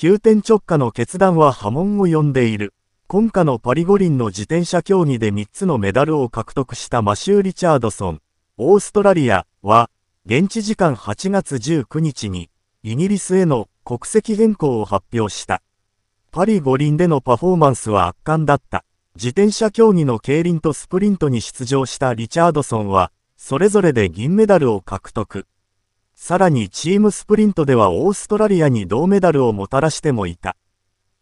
急転直下の決断は波紋を呼んでいる。今夏のパリ五輪の自転車競技で3つのメダルを獲得したマシュー・リチャードソン、オーストラリアは、現地時間8月19日に、イギリスへの国籍変更を発表した。パリ五輪でのパフォーマンスは圧巻だった。自転車競技の競輪とスプリントに出場したリチャードソンは、それぞれで銀メダルを獲得。さらにチームスプリントではオーストラリアに銅メダルをもたらしてもいた。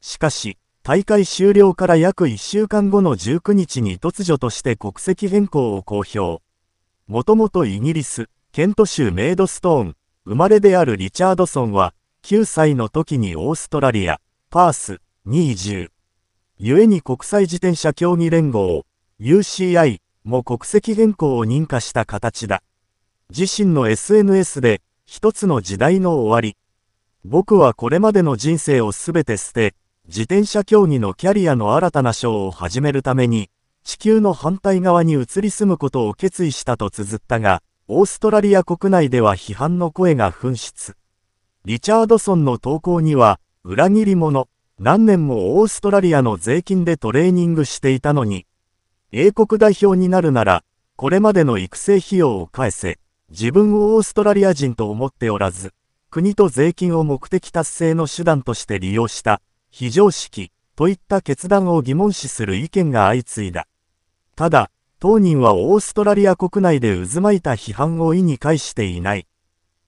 しかし、大会終了から約1週間後の19日に突如として国籍変更を公表。もともとイギリス、ケント州メイドストーン、生まれであるリチャードソンは、9歳の時にオーストラリア、パース、に移住。故に国際自転車競技連合、UCI も国籍変更を認可した形だ。自身の SNS で、一つの時代の終わり。僕はこれまでの人生をすべて捨て、自転車競技のキャリアの新たな章を始めるために、地球の反対側に移り住むことを決意したと綴ったが、オーストラリア国内では批判の声が噴出。リチャードソンの投稿には、裏切り者、何年もオーストラリアの税金でトレーニングしていたのに、英国代表になるなら、これまでの育成費用を返せ。自分をオーストラリア人と思っておらず、国と税金を目的達成の手段として利用した、非常識、といった決断を疑問視する意見が相次いだ。ただ、当人はオーストラリア国内で渦巻いた批判を意に介していない。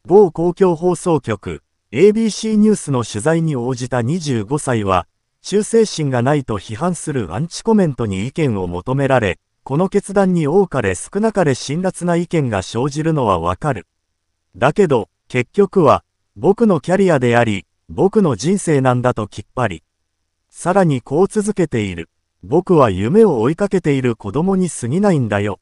某公共放送局、ABC ニュースの取材に応じた25歳は、忠誠心がないと批判するアンチコメントに意見を求められ、この決断に多かれ少なかれ辛辣な意見が生じるのはわかる。だけど、結局は、僕のキャリアであり、僕の人生なんだときっぱり。さらにこう続けている。僕は夢を追いかけている子供に過ぎないんだよ。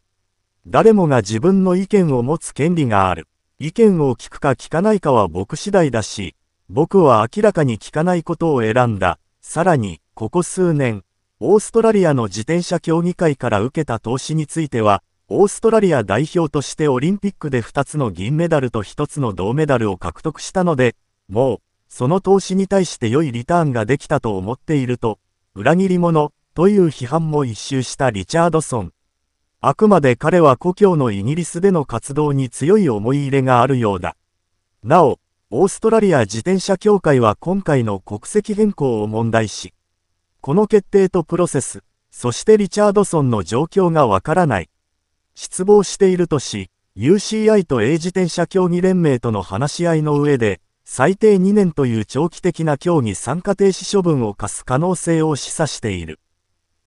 誰もが自分の意見を持つ権利がある。意見を聞くか聞かないかは僕次第だし、僕は明らかに聞かないことを選んだ。さらに、ここ数年、オーストラリアの自転車協議会から受けた投資については、オーストラリア代表としてオリンピックで2つの銀メダルと1つの銅メダルを獲得したので、もう、その投資に対して良いリターンができたと思っていると、裏切り者、という批判も一周したリチャードソン。あくまで彼は故郷のイギリスでの活動に強い思い入れがあるようだ。なお、オーストラリア自転車協会は今回の国籍変更を問題視。この決定とプロセス、そしてリチャードソンの状況がわからない。失望しているとし、UCI と A 自転車競技連盟との話し合いの上で、最低2年という長期的な競技参加停止処分を課す可能性を示唆している。